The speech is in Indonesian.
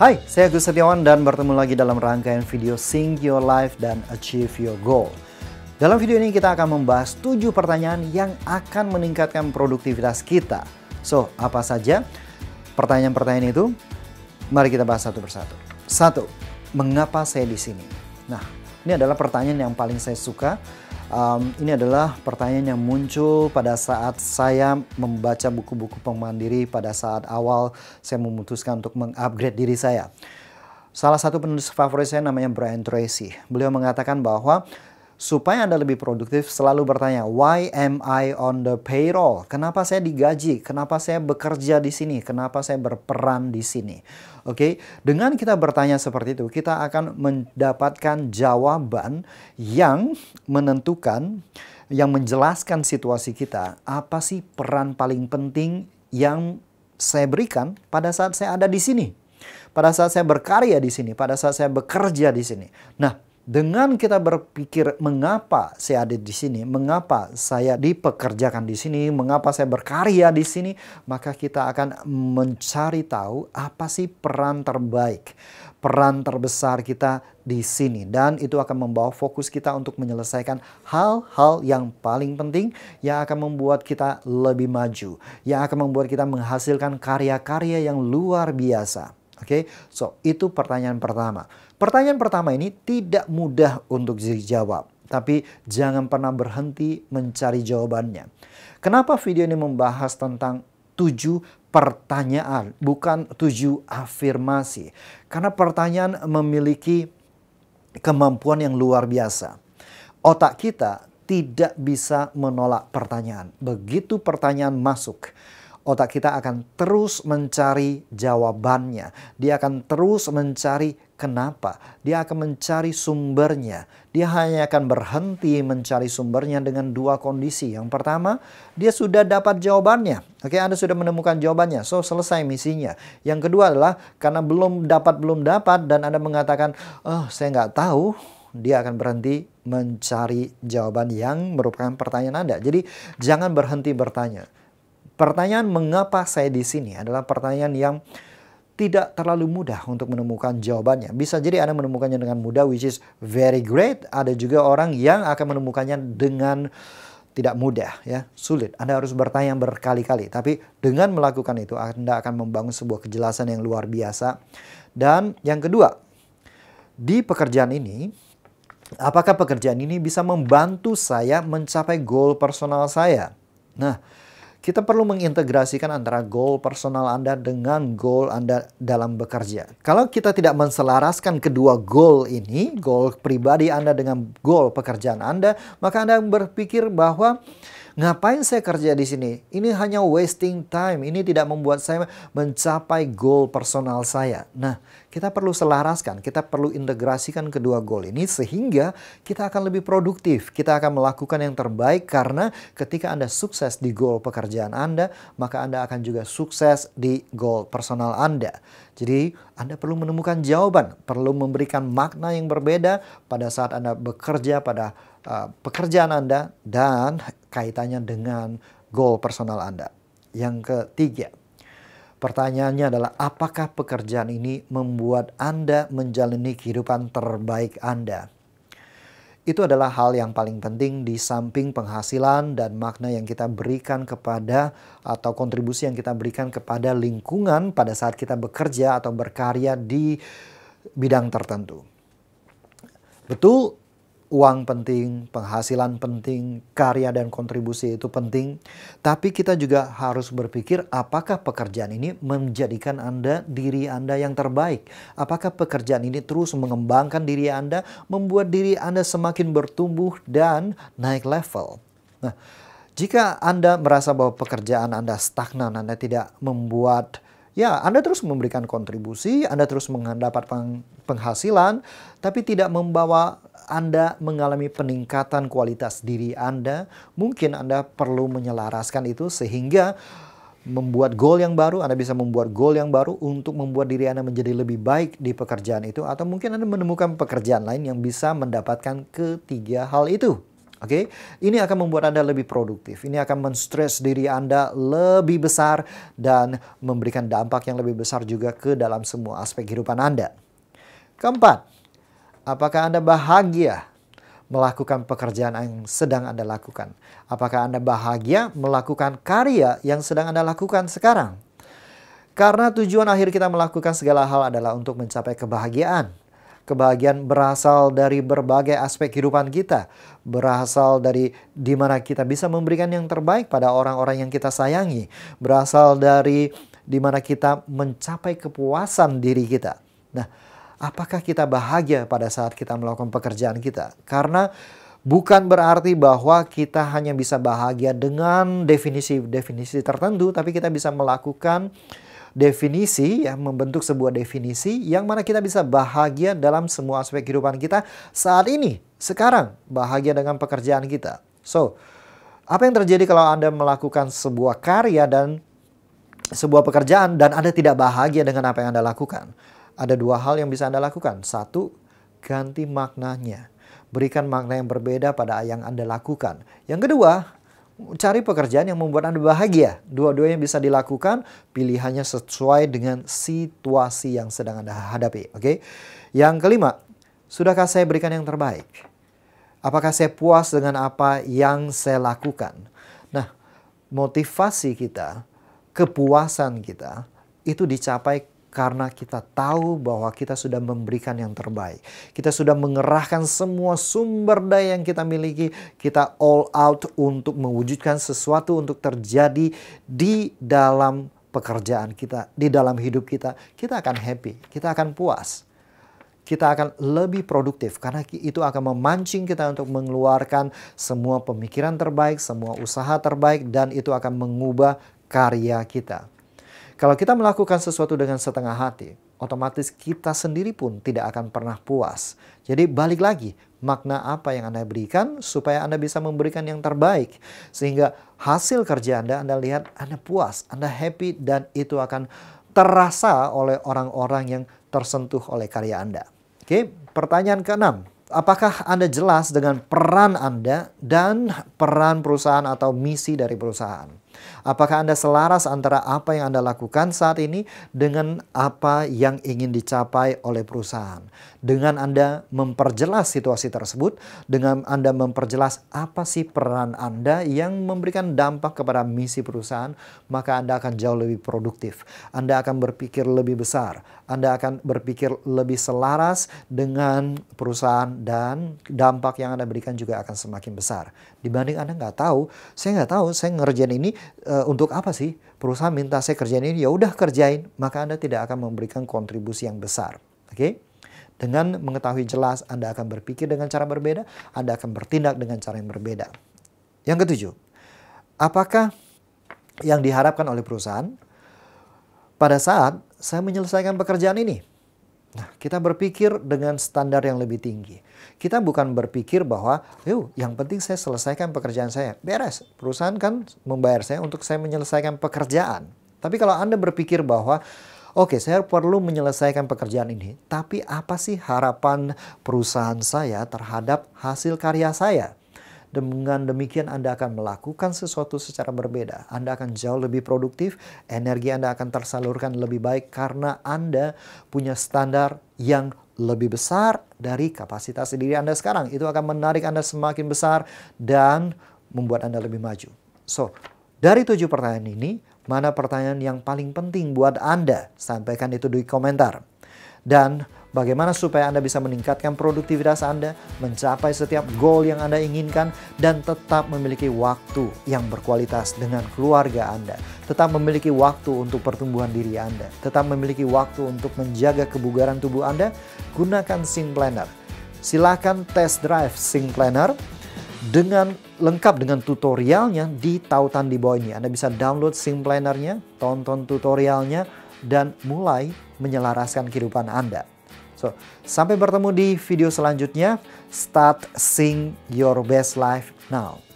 Hai, saya Agus Setiawan dan bertemu lagi dalam rangkaian video Sing Your Life dan Achieve Your Goal. Dalam video ini kita akan membahas 7 pertanyaan yang akan meningkatkan produktivitas kita. So, apa saja pertanyaan-pertanyaan itu? Mari kita bahas satu persatu. Satu, mengapa saya di sini? Nah, ini adalah pertanyaan yang paling saya suka um, ini adalah pertanyaan yang muncul pada saat saya membaca buku-buku pemandiri pada saat awal saya memutuskan untuk mengupgrade diri saya. Salah satu penulis favorit saya namanya Brian Tracy. Beliau mengatakan bahwa supaya Anda lebih produktif, selalu bertanya, "Why am I on the payroll?" Kenapa saya digaji? Kenapa saya bekerja di sini? Kenapa saya berperan di sini? Oke, okay? dengan kita bertanya seperti itu, kita akan mendapatkan jawaban yang menentukan yang menjelaskan situasi kita, apa sih peran paling penting yang saya berikan pada saat saya ada di sini. Pada saat saya berkarya di sini, pada saat saya bekerja di sini. Nah, dengan kita berpikir mengapa saya ada di sini, mengapa saya dipekerjakan di sini, mengapa saya berkarya di sini, maka kita akan mencari tahu apa sih peran terbaik, peran terbesar kita di sini dan itu akan membawa fokus kita untuk menyelesaikan hal-hal yang paling penting yang akan membuat kita lebih maju, yang akan membuat kita menghasilkan karya-karya yang luar biasa. Oke, okay? so itu pertanyaan pertama. Pertanyaan pertama ini tidak mudah untuk dijawab, tapi jangan pernah berhenti mencari jawabannya. Kenapa video ini membahas tentang tujuh pertanyaan, bukan tujuh afirmasi? Karena pertanyaan memiliki kemampuan yang luar biasa. Otak kita tidak bisa menolak pertanyaan. Begitu pertanyaan masuk, otak kita akan terus mencari jawabannya. Dia akan terus mencari kenapa. Dia akan mencari sumbernya. Dia hanya akan berhenti mencari sumbernya dengan dua kondisi. Yang pertama, dia sudah dapat jawabannya. Oke, Anda sudah menemukan jawabannya. So, selesai misinya. Yang kedua adalah karena belum dapat, belum dapat dan Anda mengatakan, oh saya nggak tahu, dia akan berhenti mencari jawaban yang merupakan pertanyaan Anda. Jadi, jangan berhenti bertanya. Pertanyaan mengapa saya di sini adalah pertanyaan yang tidak terlalu mudah untuk menemukan jawabannya. Bisa jadi Anda menemukannya dengan mudah, which is very great. Ada juga orang yang akan menemukannya dengan tidak mudah, ya sulit. Anda harus bertanya berkali-kali. Tapi dengan melakukan itu, Anda akan membangun sebuah kejelasan yang luar biasa. Dan yang kedua, di pekerjaan ini, apakah pekerjaan ini bisa membantu saya mencapai goal personal saya? Nah, kita perlu mengintegrasikan antara goal personal Anda dengan goal Anda dalam bekerja. Kalau kita tidak menselaraskan kedua goal ini, goal pribadi Anda dengan goal pekerjaan Anda, maka Anda berpikir bahwa ngapain saya kerja di sini? Ini hanya wasting time. Ini tidak membuat saya mencapai goal personal saya. Nah, kita perlu selaraskan, kita perlu integrasikan kedua goal ini sehingga kita akan lebih produktif. Kita akan melakukan yang terbaik karena ketika Anda sukses di goal pekerjaan Anda, maka Anda akan juga sukses di goal personal Anda. Jadi, Anda perlu menemukan jawaban, perlu memberikan makna yang berbeda pada saat Anda bekerja pada uh, pekerjaan Anda dan kaitannya dengan goal personal Anda. Yang ketiga, Pertanyaannya adalah apakah pekerjaan ini membuat Anda menjalani kehidupan terbaik Anda? Itu adalah hal yang paling penting di samping penghasilan dan makna yang kita berikan kepada atau kontribusi yang kita berikan kepada lingkungan pada saat kita bekerja atau berkarya di bidang tertentu. Betul, uang penting, penghasilan penting, karya dan kontribusi itu penting. Tapi kita juga harus berpikir apakah pekerjaan ini menjadikan Anda diri Anda yang terbaik? Apakah pekerjaan ini terus mengembangkan diri Anda, membuat diri Anda semakin bertumbuh dan naik level? Nah, jika Anda merasa bahwa pekerjaan Anda stagnan, Anda tidak membuat Ya, Anda terus memberikan kontribusi, Anda terus mendapat penghasilan, tapi tidak membawa Anda mengalami peningkatan kualitas diri Anda. Mungkin Anda perlu menyelaraskan itu sehingga membuat goal yang baru, Anda bisa membuat goal yang baru untuk membuat diri Anda menjadi lebih baik di pekerjaan itu atau mungkin Anda menemukan pekerjaan lain yang bisa mendapatkan ketiga hal itu. Oke, okay? ini akan membuat Anda lebih produktif. Ini akan menstress diri Anda lebih besar dan memberikan dampak yang lebih besar juga ke dalam semua aspek kehidupan Anda. Keempat, apakah Anda bahagia melakukan pekerjaan yang sedang Anda lakukan? Apakah Anda bahagia melakukan karya yang sedang Anda lakukan sekarang? Karena tujuan akhir kita melakukan segala hal adalah untuk mencapai kebahagiaan. Kebahagiaan berasal dari berbagai aspek kehidupan kita, berasal dari di mana kita bisa memberikan yang terbaik pada orang-orang yang kita sayangi, berasal dari di mana kita mencapai kepuasan diri kita. Nah, apakah kita bahagia pada saat kita melakukan pekerjaan kita? Karena bukan berarti bahwa kita hanya bisa bahagia dengan definisi-definisi tertentu, tapi kita bisa melakukan definisi ya membentuk sebuah definisi yang mana kita bisa bahagia dalam semua aspek kehidupan kita saat ini sekarang bahagia dengan pekerjaan kita so apa yang terjadi kalau anda melakukan sebuah karya dan sebuah pekerjaan dan anda tidak bahagia dengan apa yang anda lakukan ada dua hal yang bisa anda lakukan satu ganti maknanya berikan makna yang berbeda pada yang anda lakukan yang kedua cari pekerjaan yang membuat Anda bahagia. Dua-duanya bisa dilakukan, pilihannya sesuai dengan situasi yang sedang Anda hadapi. Oke, okay? yang kelima, sudahkah saya berikan yang terbaik? Apakah saya puas dengan apa yang saya lakukan? Nah, motivasi kita, kepuasan kita itu dicapai karena kita tahu bahwa kita sudah memberikan yang terbaik. Kita sudah mengerahkan semua sumber daya yang kita miliki, kita all out untuk mewujudkan sesuatu untuk terjadi di dalam pekerjaan kita, di dalam hidup kita. Kita akan happy, kita akan puas. Kita akan lebih produktif karena itu akan memancing kita untuk mengeluarkan semua pemikiran terbaik, semua usaha terbaik dan itu akan mengubah karya kita. Kalau kita melakukan sesuatu dengan setengah hati, otomatis kita sendiri pun tidak akan pernah puas. Jadi balik lagi, makna apa yang Anda berikan supaya Anda bisa memberikan yang terbaik. Sehingga hasil kerja Anda, Anda lihat Anda puas, Anda happy dan itu akan terasa oleh orang-orang yang tersentuh oleh karya Anda. Oke, pertanyaan keenam. Apakah Anda jelas dengan peran Anda dan peran perusahaan atau misi dari perusahaan? Apakah Anda selaras antara apa yang Anda lakukan saat ini dengan apa yang ingin dicapai oleh perusahaan? dengan Anda memperjelas situasi tersebut, dengan Anda memperjelas apa sih peran Anda yang memberikan dampak kepada misi perusahaan, maka Anda akan jauh lebih produktif. Anda akan berpikir lebih besar, Anda akan berpikir lebih selaras dengan perusahaan dan dampak yang Anda berikan juga akan semakin besar. Dibanding Anda nggak tahu, saya nggak tahu saya ngerjain ini uh, untuk apa sih? Perusahaan minta saya kerjain ini, ya udah kerjain, maka Anda tidak akan memberikan kontribusi yang besar. Oke? Okay? Dengan mengetahui jelas, Anda akan berpikir dengan cara berbeda, Anda akan bertindak dengan cara yang berbeda. Yang ketujuh, apakah yang diharapkan oleh perusahaan pada saat saya menyelesaikan pekerjaan ini? Nah, kita berpikir dengan standar yang lebih tinggi. Kita bukan berpikir bahwa, yuk, yang penting saya selesaikan pekerjaan saya. Beres, perusahaan kan membayar saya untuk saya menyelesaikan pekerjaan. Tapi kalau Anda berpikir bahwa Oke, saya perlu menyelesaikan pekerjaan ini, tapi apa sih harapan perusahaan saya terhadap hasil karya saya? Dengan demikian Anda akan melakukan sesuatu secara berbeda. Anda akan jauh lebih produktif, energi Anda akan tersalurkan lebih baik karena Anda punya standar yang lebih besar dari kapasitas diri Anda sekarang. Itu akan menarik Anda semakin besar dan membuat Anda lebih maju. So, dari tujuh pertanyaan ini, Mana pertanyaan yang paling penting buat Anda? Sampaikan itu di komentar. Dan bagaimana supaya Anda bisa meningkatkan produktivitas Anda, mencapai setiap goal yang Anda inginkan, dan tetap memiliki waktu yang berkualitas dengan keluarga Anda, tetap memiliki waktu untuk pertumbuhan diri Anda, tetap memiliki waktu untuk menjaga kebugaran tubuh Anda, gunakan Sing Planner. Silakan test drive Sing Planner dengan lengkap dengan tutorialnya di tautan di bawah ini. Anda bisa download Sim planner tonton tutorialnya, dan mulai menyelaraskan kehidupan Anda. So, sampai bertemu di video selanjutnya. Start Sing Your Best Life Now.